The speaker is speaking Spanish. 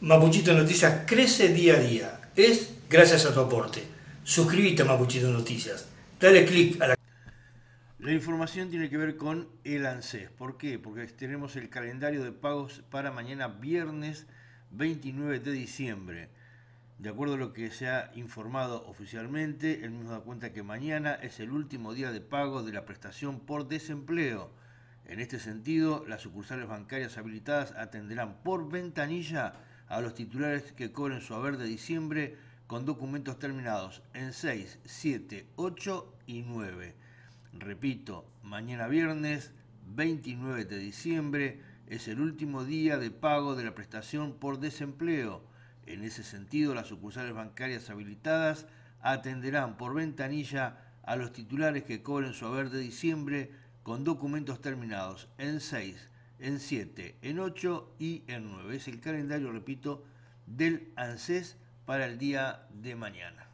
Mapuchito Noticias crece día a día. Es gracias a tu aporte. Suscríbete a Mapuchito Noticias. Dale click a la... La información tiene que ver con el ANSES. ¿Por qué? Porque tenemos el calendario de pagos para mañana viernes 29 de diciembre. De acuerdo a lo que se ha informado oficialmente, el mismo da cuenta que mañana es el último día de pago de la prestación por desempleo. En este sentido, las sucursales bancarias habilitadas atenderán por ventanilla a los titulares que cobren su haber de diciembre con documentos terminados en 6, 7, 8 y 9. Repito, mañana viernes 29 de diciembre es el último día de pago de la prestación por desempleo. En ese sentido, las sucursales bancarias habilitadas atenderán por ventanilla a los titulares que cobren su haber de diciembre con documentos terminados en 6, en 7, en 8 y en 9. Es el calendario, repito, del ANSES para el día de mañana.